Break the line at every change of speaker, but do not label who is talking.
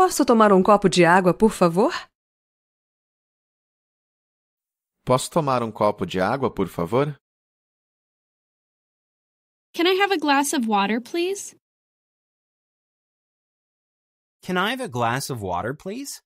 Posso tomar um copo de água, por favor?
Posso tomar um copo de água, por favor?
Can I have a glass of water, please?
Can I have a glass of water, please?